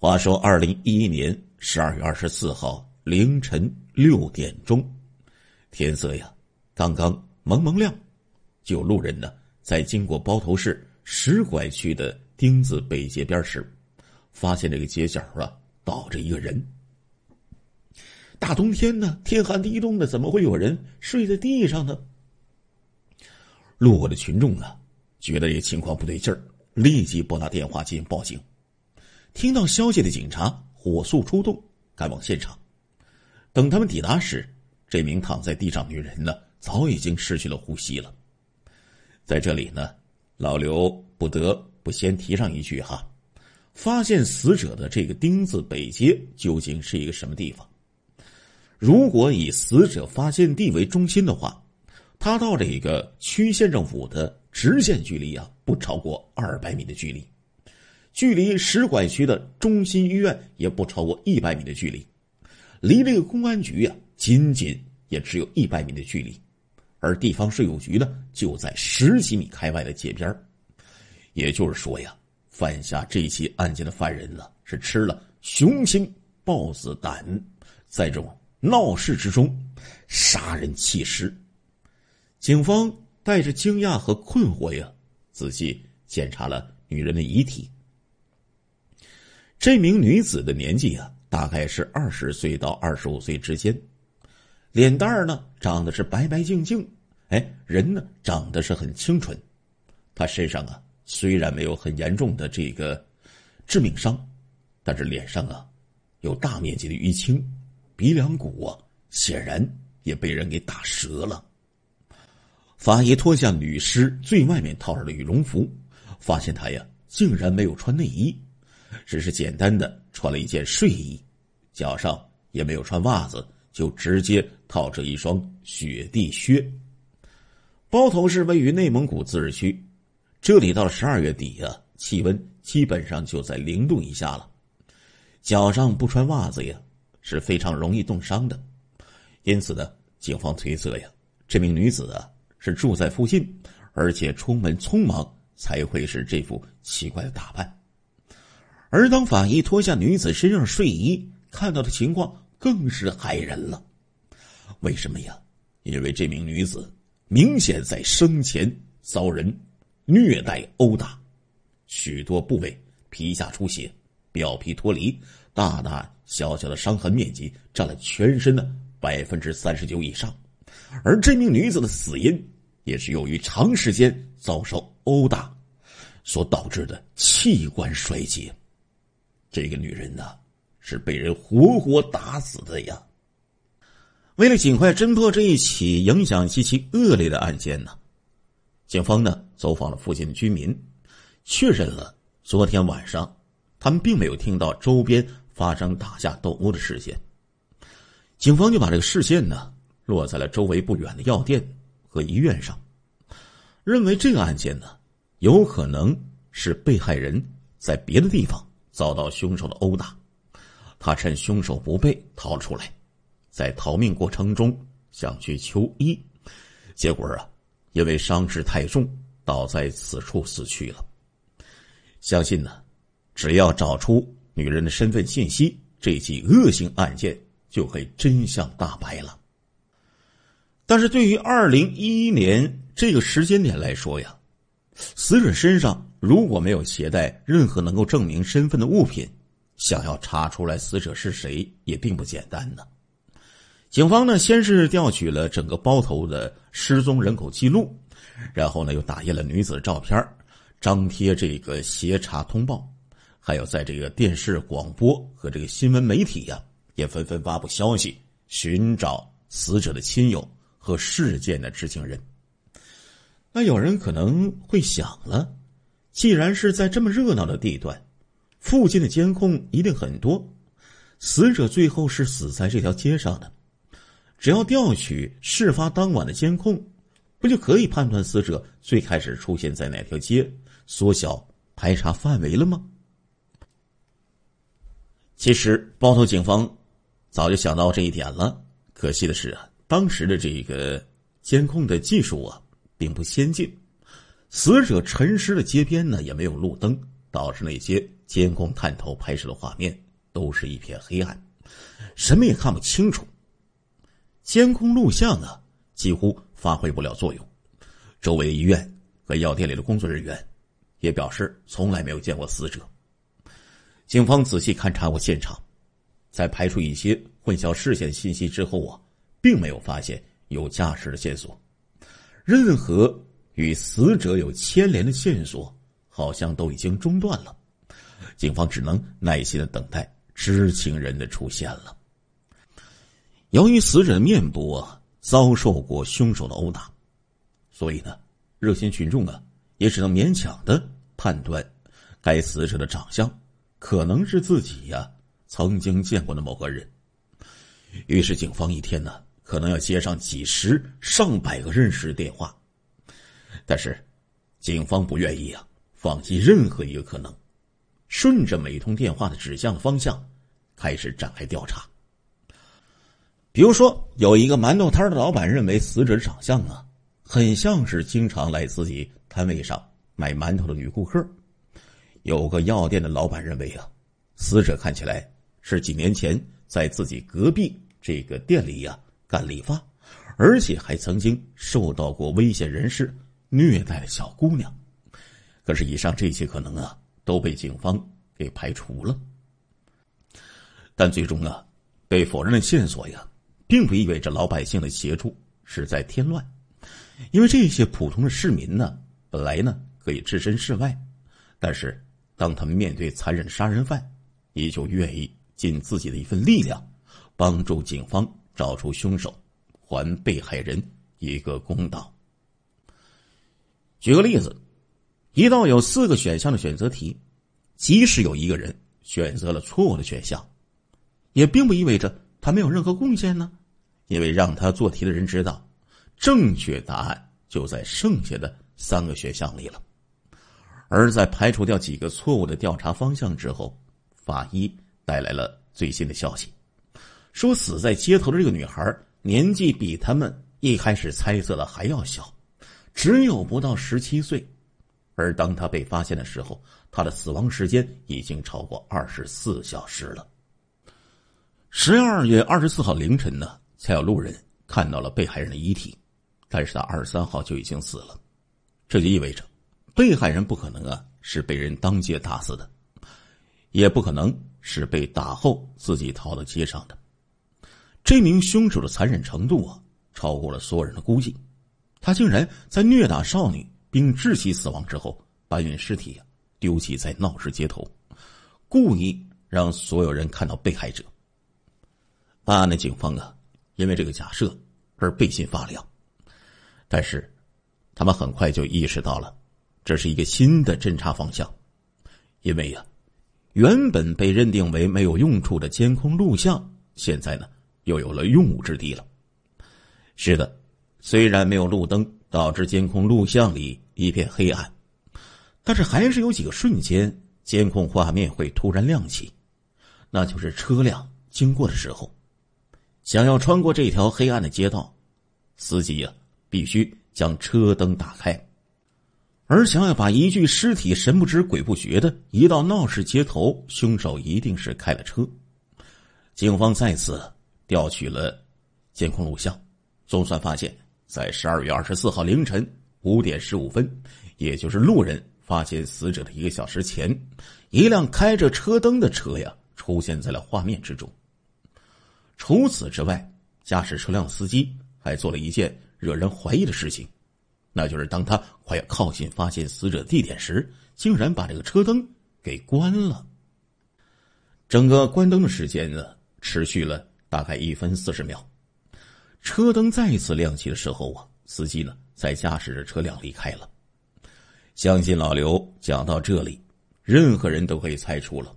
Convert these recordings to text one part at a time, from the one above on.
话说，二零一一年十二月二十四号凌晨六点钟，天色呀刚刚蒙蒙亮，就有路人呢在经过包头市石拐区的丁字北街边时，发现这个街角啊倒着一个人。大冬天呢，天寒地冻的，怎么会有人睡在地上呢？路过的群众啊，觉得这情况不对劲儿，立即拨打电话进行报警。听到消息的警察火速出动，赶往现场。等他们抵达时，这名躺在地上女人呢，早已经失去了呼吸了。在这里呢，老刘不得不先提上一句哈，发现死者的这个丁字北街究竟是一个什么地方？如果以死者发现地为中心的话，他到这个区县政府的直线距离啊，不超过二百米的距离。距离使馆区的中心医院也不超过一百米的距离，离这个公安局呀，仅仅也只有一百米的距离，而地方税务局呢，就在十几米开外的街边也就是说呀，犯下这起案件的犯人呢，是吃了熊心豹子胆，在这种闹市之中杀人弃尸。警方带着惊讶和困惑呀，仔细检查了女人的遗体。这名女子的年纪啊，大概是二十岁到二十五岁之间，脸蛋儿呢长得是白白净净，哎，人呢长得是很清纯。她身上啊虽然没有很严重的这个致命伤，但是脸上啊有大面积的淤青，鼻梁骨啊显然也被人给打折了。法医脱下女尸最外面套上的羽绒服，发现她呀竟然没有穿内衣。只是简单的穿了一件睡衣，脚上也没有穿袜子，就直接套着一双雪地靴。包头市位于内蒙古自治区，这里到十二月底呀，气温基本上就在零度以下了。脚上不穿袜子呀，是非常容易冻伤的。因此呢，警方推测呀，这名女子啊是住在附近，而且出门匆忙，才会是这副奇怪的打扮。而当法医脱下女子身上睡衣，看到的情况更是骇人了。为什么呀？因为这名女子明显在生前遭人虐待殴打，许多部位皮下出血、表皮脱离，大大小小的伤痕面积占了全身的百分之三十九以上。而这名女子的死因也是由于长时间遭受殴打，所导致的器官衰竭。这个女人呢，是被人活活打死的呀。为了尽快侦破这一起影响极其恶劣的案件呢，警方呢走访了附近的居民，确认了昨天晚上他们并没有听到周边发生打架斗殴的事件。警方就把这个视线呢落在了周围不远的药店和医院上，认为这个案件呢有可能是被害人在别的地方。遭到凶手的殴打，他趁凶手不备逃了出来，在逃命过程中想去求医，结果啊，因为伤势太重，倒在此处死去了。相信呢，只要找出女人的身份信息，这起恶性案件就会真相大白了。但是对于二零一一年这个时间点来说呀，死者身上。如果没有携带任何能够证明身份的物品，想要查出来死者是谁也并不简单呢。警方呢先是调取了整个包头的失踪人口记录，然后呢又打印了女子的照片，张贴这个协查通报，还有在这个电视、广播和这个新闻媒体呀，也纷纷发布消息，寻找死者的亲友和事件的知情人。那有人可能会想了。既然是在这么热闹的地段，附近的监控一定很多。死者最后是死在这条街上的，只要调取事发当晚的监控，不就可以判断死者最开始出现在哪条街，缩小排查范围了吗？其实包头警方早就想到这一点了，可惜的是啊，当时的这个监控的技术啊，并不先进。死者沉尸的街边呢，也没有路灯，导致那些监控探头拍摄的画面都是一片黑暗，什么也看不清楚。监控录像呢，几乎发挥不了作用。周围的医院和药店里的工作人员也表示，从来没有见过死者。警方仔细勘察过现场，在排除一些混淆视线信息之后啊，并没有发现有价值的线索，任何。与死者有牵连的线索好像都已经中断了，警方只能耐心的等待知情人的出现了。由于死者的面部啊遭受过凶手的殴打，所以呢，热心群众啊也只能勉强的判断，该死者的长相可能是自己呀曾经见过的某个人。于是，警方一天呢可能要接上几十上百个认识电话。但是，警方不愿意啊，放弃任何一个可能，顺着每通电话的指向方向，开始展开调查。比如说，有一个馒头摊的老板认为，死者的长相啊，很像是经常来自己摊位上买馒头的女顾客；有个药店的老板认为啊，死者看起来是几年前在自己隔壁这个店里呀干理发，而且还曾经受到过危险人士。虐待小姑娘，可是以上这些可能啊都被警方给排除了。但最终啊，被否认的线索呀，并不意味着老百姓的协助是在添乱，因为这些普通的市民呢本来呢可以置身事外，但是当他们面对残忍杀人犯，也就愿意尽自己的一份力量，帮助警方找出凶手，还被害人一个公道。举个例子，一道有四个选项的选择题，即使有一个人选择了错误的选项，也并不意味着他没有任何贡献呢。因为让他做题的人知道，正确答案就在剩下的三个选项里了。而在排除掉几个错误的调查方向之后，法医带来了最新的消息，说死在街头的这个女孩年纪比他们一开始猜测的还要小。只有不到十七岁，而当他被发现的时候，他的死亡时间已经超过二十四小时了。十二月二十四号凌晨呢，才有路人看到了被害人的遗体，但是他二十三号就已经死了，这就意味着，被害人不可能啊是被人当街打死的，也不可能是被打后自己逃到街上的。这名凶手的残忍程度啊，超过了所有人的估计。他竟然在虐打少女并窒息死亡之后，搬运尸体呀，丢弃在闹市街头，故意让所有人看到被害者。办案的警方啊，因为这个假设而背心发凉，但是，他们很快就意识到了，这是一个新的侦查方向，因为呀，原本被认定为没有用处的监控录像，现在呢又有了用武之地了。是的。虽然没有路灯，导致监控录像里一片黑暗，但是还是有几个瞬间，监控画面会突然亮起，那就是车辆经过的时候。想要穿过这条黑暗的街道，司机呀必须将车灯打开。而想要把一具尸体神不知鬼不觉的移到闹市街头，凶手一定是开了车。警方再次调取了监控录像，总算发现。在十二月二十四号凌晨五点十五分，也就是路人发现死者的一个小时前，一辆开着车灯的车呀，出现在了画面之中。除此之外，驾驶车辆司机还做了一件惹人怀疑的事情，那就是当他快要靠近发现死者的地点时，竟然把这个车灯给关了。整个关灯的时间呢，持续了大概一分四十秒。车灯再次亮起的时候啊，司机呢在驾驶着车辆离开了。相信老刘讲到这里，任何人都可以猜出了，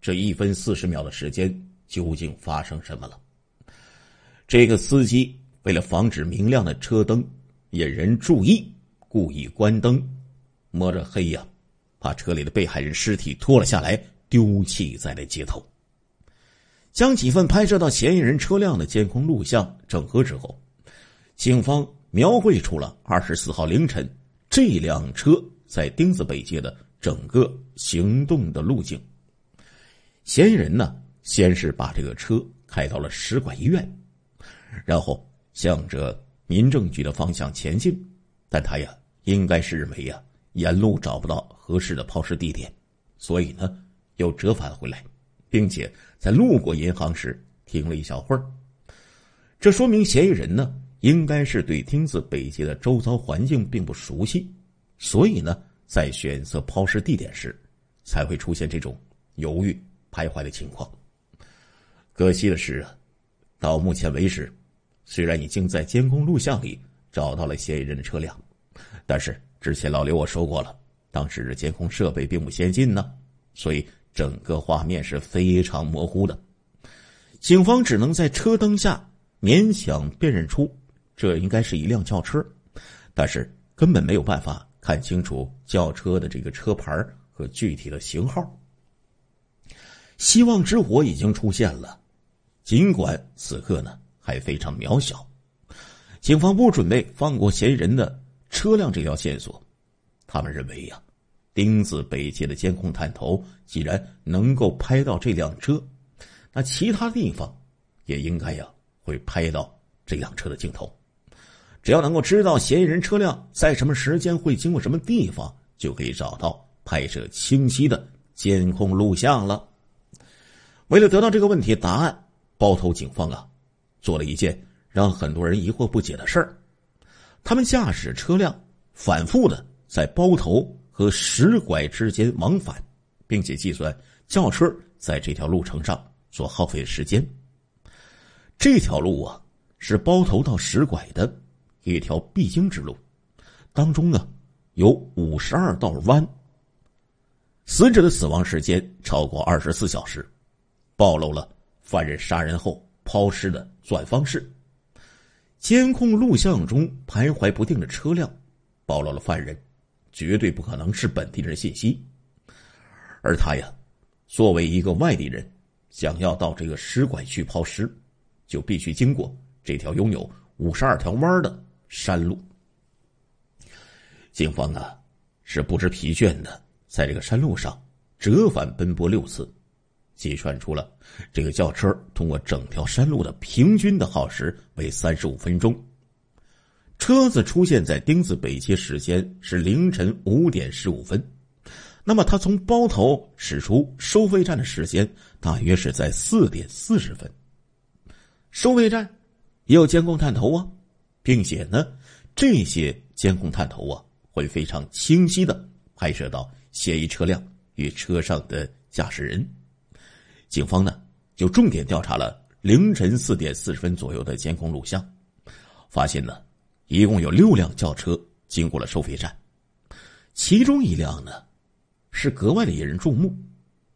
这一分四十秒的时间究竟发生什么了。这个司机为了防止明亮的车灯引人注意，故意关灯，摸着黑呀，把车里的被害人尸体拖了下来，丢弃在了街头。将几份拍摄到嫌疑人车辆的监控录像整合之后，警方描绘出了二十四号凌晨这辆车在丁字北街的整个行动的路径。嫌疑人呢，先是把这个车开到了使馆医院，然后向着民政局的方向前进，但他呀，应该是没呀，沿路找不到合适的抛尸地点，所以呢，又折返回来。并且在路过银行时停了一小会儿，这说明嫌疑人呢应该是对町子北街的周遭环境并不熟悉，所以呢在选择抛尸地点时才会出现这种犹豫徘徊的情况。可惜的是，到目前为止，虽然已经在监控录像里找到了嫌疑人的车辆，但是之前老刘我说过了，当时的监控设备并不先进呢，所以。整个画面是非常模糊的，警方只能在车灯下勉强辨认出这应该是一辆轿车，但是根本没有办法看清楚轿车的这个车牌和具体的型号。希望之火已经出现了，尽管此刻呢还非常渺小，警方不准备放过嫌疑人的车辆这条线索，他们认为呀。丁字北街的监控探头既然能够拍到这辆车，那其他地方也应该呀会拍到这辆车的镜头。只要能够知道嫌疑人车辆在什么时间会经过什么地方，就可以找到拍摄清晰的监控录像了。为了得到这个问题答案，包头警方啊做了一件让很多人疑惑不解的事儿：他们驾驶车辆反复的在包头。和石拐之间往返，并且计算轿车在这条路程上所耗费的时间。这条路啊，是包头到石拐的一条必经之路，当中呢有五十二道弯。死者的死亡时间超过二十四小时，暴露了犯人杀人后抛尸的作案方式。监控录像中徘徊不定的车辆，暴露了犯人。绝对不可能是本地人信息，而他呀，作为一个外地人，想要到这个使馆去抛尸，就必须经过这条拥有五十二条弯的山路。警方啊，是不知疲倦的在这个山路上折返奔波六次，计算出了这个轿车通过整条山路的平均的耗时为三十五分钟。车子出现在丁字北街时间是凌晨五点十五分，那么他从包头驶出收费站的时间大约是在四点四十分。收费站也有监控探头啊，并且呢，这些监控探头啊会非常清晰的拍摄到嫌疑车辆与车上的驾驶人。警方呢就重点调查了凌晨四点四十分左右的监控录像，发现呢。一共有六辆轿车经过了收费站，其中一辆呢，是格外的引人注目，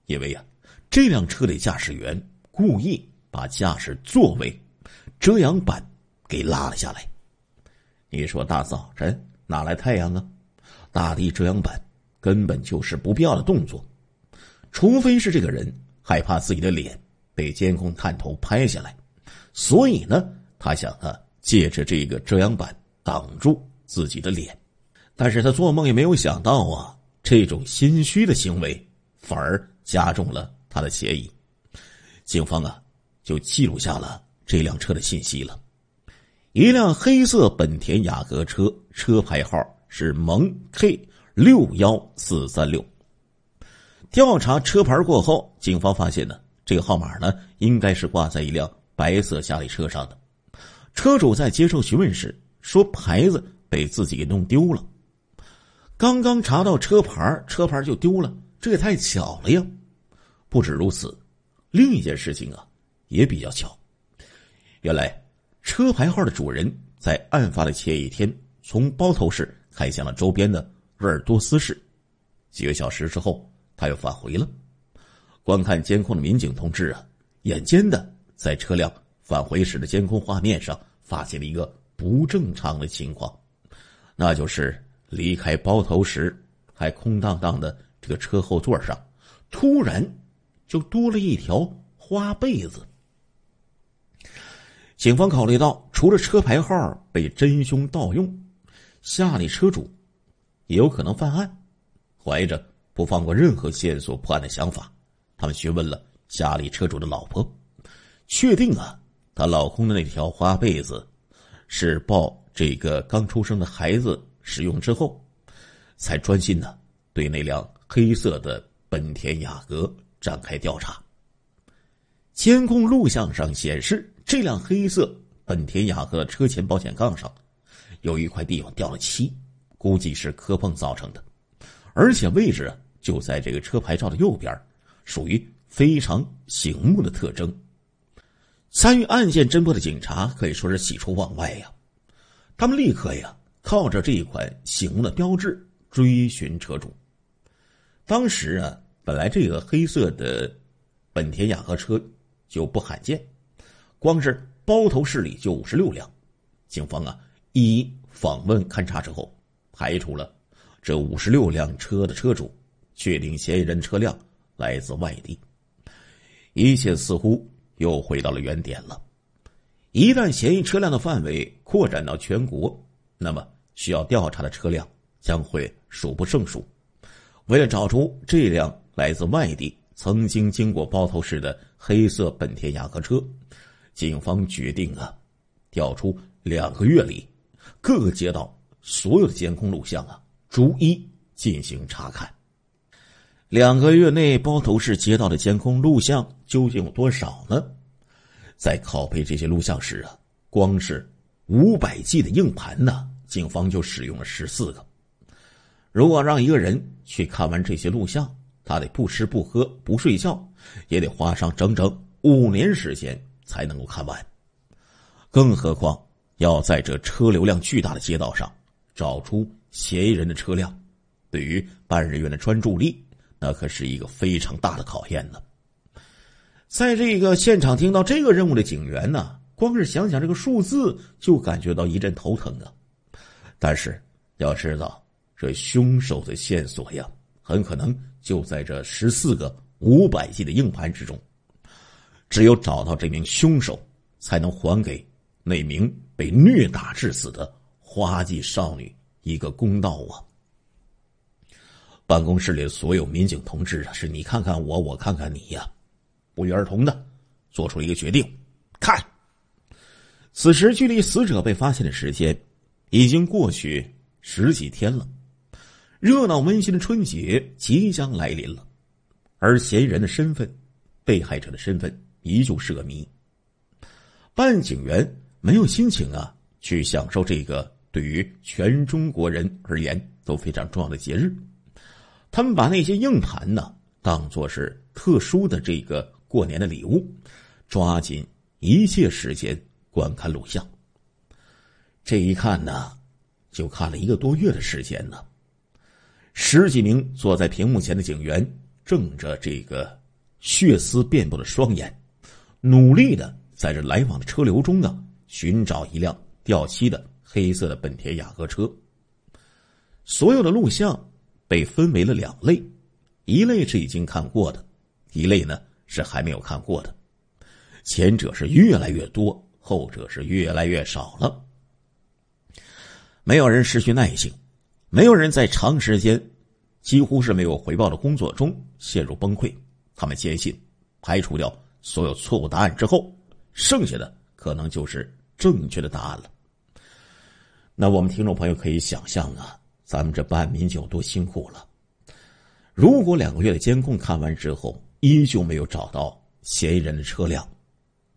因为呀，这辆车的驾驶员故意把驾驶座位遮阳板给拉了下来。你说大早晨哪来太阳啊？大地遮阳板根本就是不必要的动作，除非是这个人害怕自己的脸被监控探头拍下来，所以呢，他想啊，借着这个遮阳板。挡住自己的脸，但是他做梦也没有想到啊，这种心虚的行为反而加重了他的嫌疑。警方啊，就记录下了这辆车的信息了。一辆黑色本田雅阁车，车牌号是蒙 K 六幺四三六。调查车牌过后，警方发现呢，这个号码呢，应该是挂在一辆白色夏利车上的。车主在接受询问时。说牌子被自己弄丢了，刚刚查到车牌，车牌就丢了，这也太巧了呀！不止如此，另一件事情啊也比较巧，原来车牌号的主人在案发的前一天从包头市开向了周边的鄂尔多斯市，几个小时之后他又返回了。观看监控的民警同志啊，眼尖的在车辆返回时的监控画面上发现了一个。不正常的情况，那就是离开包头时还空荡荡的这个车后座上，突然就多了一条花被子。警方考虑到，除了车牌号被真凶盗用，夏利车主也有可能犯案，怀着不放过任何线索破案的想法，他们询问了夏利车主的老婆，确定啊，她老公的那条花被子。是抱这个刚出生的孩子使用之后，才专心的对那辆黑色的本田雅阁展开调查。监控录像上显示，这辆黑色本田雅阁车前保险杠上有一块地方掉了漆，估计是磕碰造成的，而且位置就在这个车牌照的右边，属于非常醒目的特征。参与案件侦破的警察可以说是喜出望外呀！他们立刻呀，靠着这一款醒目的标志追寻车主。当时啊，本来这个黑色的本田雅阁车就不罕见，光是包头市里就五十六辆。警方啊，一一访问勘察之后，排除了这五十六辆车的车主，确定嫌疑人车辆来自外地。一切似乎。又回到了原点了。一旦嫌疑车辆的范围扩展到全国，那么需要调查的车辆将会数不胜数。为了找出这辆来自外地、曾经经过包头市的黑色本田雅阁车，警方决定啊，调出两个月里各个街道所有的监控录像啊，逐一进行查看。两个月内，包头市街道的监控录像究竟有多少呢？在拷贝这些录像时啊，光是五百 G 的硬盘呢，警方就使用了十四个。如果让一个人去看完这些录像，他得不吃不喝不睡觉，也得花上整整五年时间才能够看完。更何况要在这车流量巨大的街道上找出嫌疑人的车辆，对于办案人员的专注力。那可是一个非常大的考验呢。在这个现场听到这个任务的警员呢，光是想想这个数字就感觉到一阵头疼啊。但是要知道，这凶手的线索呀，很可能就在这十四个五百 G 的硬盘之中。只有找到这名凶手，才能还给那名被虐打致死的花季少女一个公道啊。办公室里所有民警同志啊，是你看看我，我看看你呀，不约而同的做出一个决定。看，此时距离死者被发现的时间已经过去十几天了，热闹温馨的春节即将来临了，而嫌疑人的身份、被害者的身份依旧是个谜。办案警员没有心情啊，去享受这个对于全中国人而言都非常重要的节日。他们把那些硬盘呢，当做是特殊的这个过年的礼物，抓紧一切时间观看录像。这一看呢，就看了一个多月的时间呢。十几名坐在屏幕前的警员，正着这个血丝遍布的双眼，努力的在这来往的车流中呢，寻找一辆掉漆的黑色的本田雅阁车。所有的录像。被分为了两类，一类是已经看过的，一类呢是还没有看过的。前者是越来越多，后者是越来越少了。没有人失去耐性，没有人在长时间、几乎是没有回报的工作中陷入崩溃。他们坚信，排除掉所有错误答案之后，剩下的可能就是正确的答案了。那我们听众朋友可以想象啊。咱们这办案民警多辛苦了。如果两个月的监控看完之后依旧没有找到嫌疑人的车辆，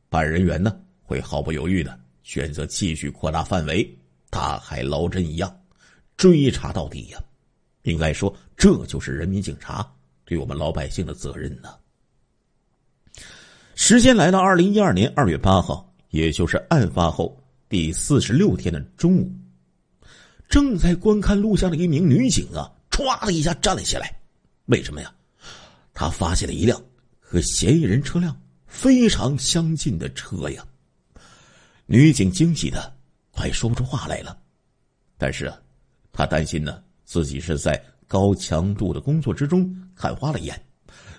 办案人员呢会毫不犹豫的选择继续扩大范围，大海捞针一样追查到底呀。应该说，这就是人民警察对我们老百姓的责任呢。时间来到二零一二年二月八号，也就是案发后第四十六天的中午。正在观看录像的一名女警啊，歘的一下站了起来。为什么呀？她发现了一辆和嫌疑人车辆非常相近的车呀！女警惊喜的快说不出话来了，但是啊，她担心呢自己是在高强度的工作之中看花了眼，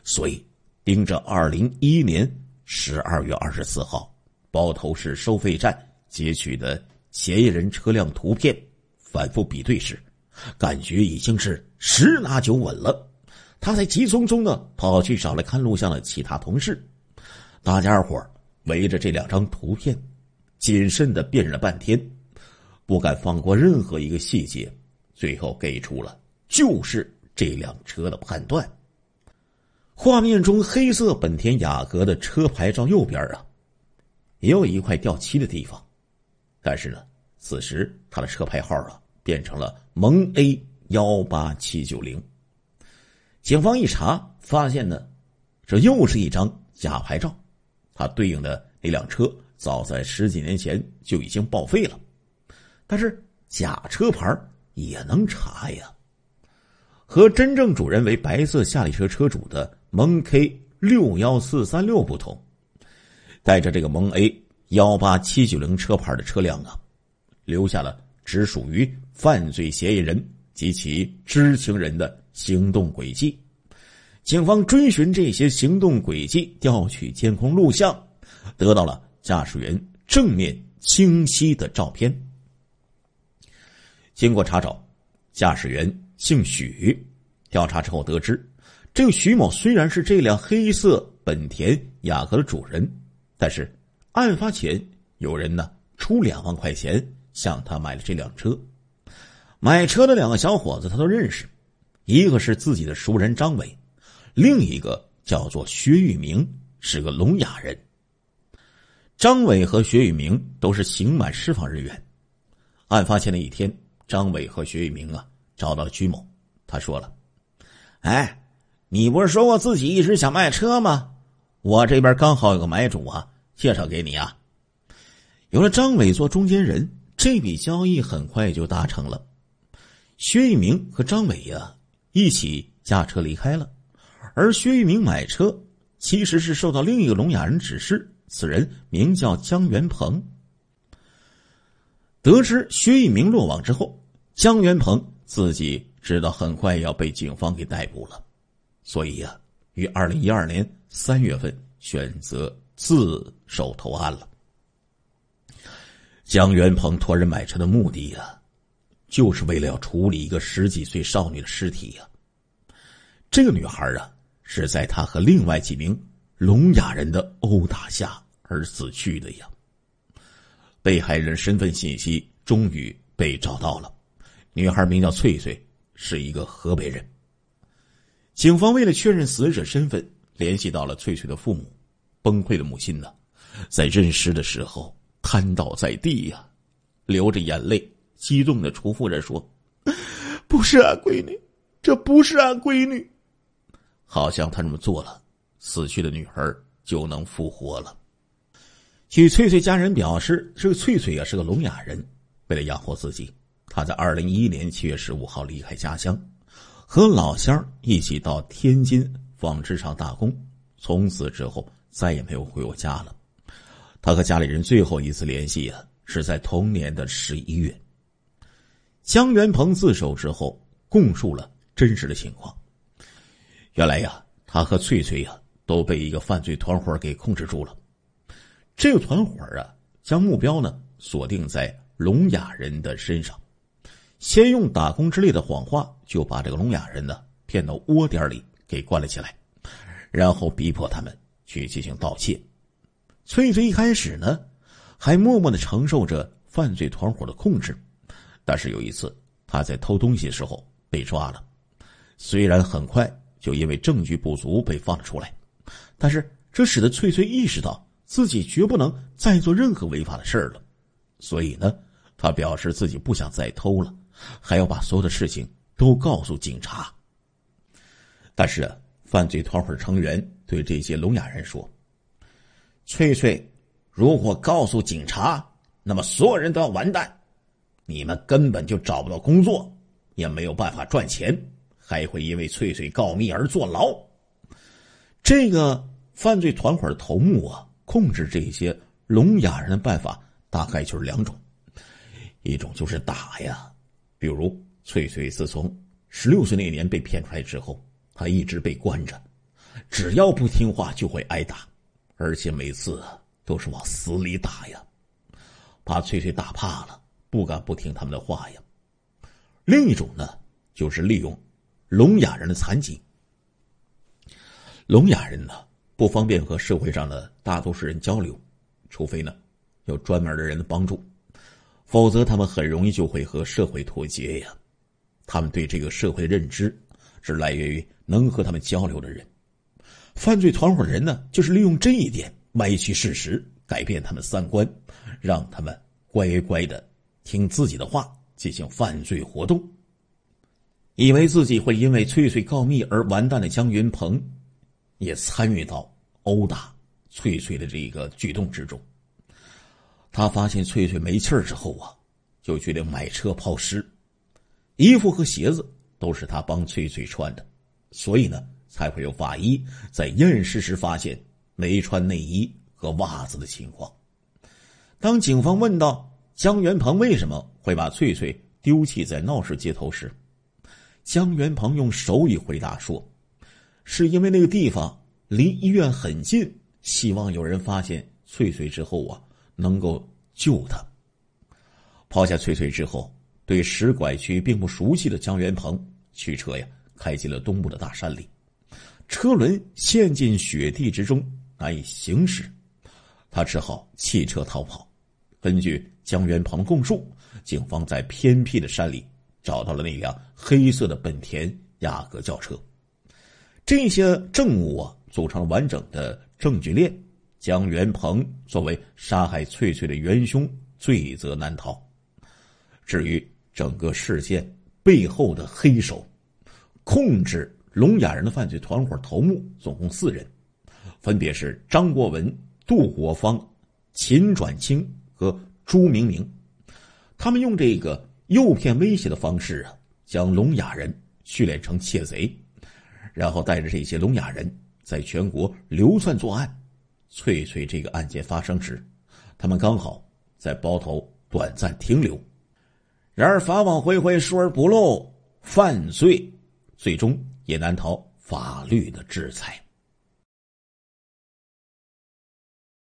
所以盯着二零一一年十二月二十四号包头市收费站截取的嫌疑人车辆图片。反复比对时，感觉已经是十拿九稳了，他才急匆匆的跑去找来看录像的其他同事。大家伙围着这两张图片，谨慎的辨认了半天，不敢放过任何一个细节，最后给出了就是这辆车的判断。画面中黑色本田雅阁的车牌照右边啊，也有一块掉漆的地方，但是呢，此时他的车牌号啊。变成了蒙 A 幺八七九零，警方一查发现呢，这又是一张假牌照，它对应的那辆车早在十几年前就已经报废了，但是假车牌也能查呀。和真正主人为白色夏利车车主的蒙 K 六幺四三六不同，带着这个蒙 A 幺八七九零车牌的车辆啊，留下了只属于。犯罪嫌疑人及其知情人的行动轨迹，警方追寻这些行动轨迹，调取监控录像，得到了驾驶员正面清晰的照片。经过查找，驾驶员姓许。调查之后得知，这个徐某虽然是这辆黑色本田雅阁的主人，但是案发前有人呢出两万块钱向他买了这辆车。买车的两个小伙子，他都认识，一个是自己的熟人张伟，另一个叫做薛玉明，是个聋哑人。张伟和薛玉明都是刑满释放人员。案发前的一天，张伟和薛玉明啊找到了居某，他说了：“哎，你不是说过自己一直想卖车吗？我这边刚好有个买主啊，介绍给你啊。”有了张伟做中间人，这笔交易很快就达成了。薛一鸣和张伟呀一起驾车离开了，而薛一鸣买车其实是受到另一个聋哑人指示，此人名叫江元鹏。得知薛一鸣落网之后，江元鹏自己知道很快要被警方给逮捕了，所以呀，于二零一二年三月份选择自首投案了。江元鹏托人买车的目的呀。就是为了要处理一个十几岁少女的尸体呀！这个女孩啊，是在她和另外几名聋哑人的殴打下而死去的呀。被害人身份信息终于被找到了，女孩名叫翠翠，是一个河北人。警方为了确认死者身份，联系到了翠翠的父母，崩溃的母亲呢，在认尸的时候瘫倒在地呀，流着眼泪。激动的厨夫人说：“不是俺闺女，这不是俺闺女，好像他这么做了，死去的女儿就能复活了。”据翠翠家人表示，这个翠翠也是个聋哑人，为了养活自己，她在二零一一年七月十五号离开家乡，和老乡一起到天津纺织厂打工，从此之后再也没有回过家了。他和家里人最后一次联系啊，是在同年的十一月。姜元鹏自首之后，供述了真实的情况。原来呀，他和翠翠呀都被一个犯罪团伙给控制住了。这个团伙啊，将目标呢锁定在聋哑人的身上，先用打工之类的谎话就把这个聋哑人呢骗到窝点里给关了起来，然后逼迫他们去进行盗窃。翠翠一开始呢，还默默的承受着犯罪团伙的控制。但是有一次，他在偷东西的时候被抓了，虽然很快就因为证据不足被放了出来，但是这使得翠翠意识到自己绝不能再做任何违法的事儿了。所以呢，他表示自己不想再偷了，还要把所有的事情都告诉警察。但是犯罪团伙成员对这些聋哑人说：“翠翠，如果告诉警察，那么所有人都要完蛋。”你们根本就找不到工作，也没有办法赚钱，还会因为翠翠告密而坐牢。这个犯罪团伙的头目啊，控制这些聋哑人的办法大概就是两种：一种就是打呀，比如翠翠自从十六岁那年被骗出来之后，她一直被关着，只要不听话就会挨打，而且每次都是往死里打呀，把翠翠打怕了。不敢不听他们的话呀。另一种呢，就是利用聋哑人的残疾。聋哑人呢，不方便和社会上的大多数人交流，除非呢有专门的人的帮助，否则他们很容易就会和社会脱节呀。他们对这个社会的认知是来源于能和他们交流的人。犯罪团伙的人呢，就是利用这一点歪曲事实，改变他们三观，让他们乖乖的。听自己的话进行犯罪活动，以为自己会因为翠翠告密而完蛋的姜云鹏，也参与到殴打翠翠的这个举动之中。他发现翠翠没气儿之后啊，就决定买车抛尸。衣服和鞋子都是他帮翠翠穿的，所以呢才会有法医在验尸时发现没穿内衣和袜子的情况。当警方问到江元鹏为什么会把翠翠丢弃在闹市街头？时，江元鹏用手语回答说：“是因为那个地方离医院很近，希望有人发现翠翠之后啊，能够救她。”抛下翠翠之后，对石拐区并不熟悉的江元鹏驱车呀，开进了东部的大山里，车轮陷进雪地之中，难以行驶，他只好弃车逃跑。根据江元鹏的供述，警方在偏僻的山里找到了那辆黑色的本田雅阁轿车。这些证物啊，组成完整的证据链，江元鹏作为杀害翠翠的元凶，罪责难逃。至于整个事件背后的黑手，控制聋哑人的犯罪团伙头目总共四人，分别是张国文、杜国芳、秦转清。和朱明明，他们用这个诱骗威胁的方式啊，将聋哑人训练成窃贼，然后带着这些聋哑人在全国流窜作案。翠翠这个案件发生时，他们刚好在包头短暂停留。然而法网恢恢，疏而不漏，犯罪最终也难逃法律的制裁。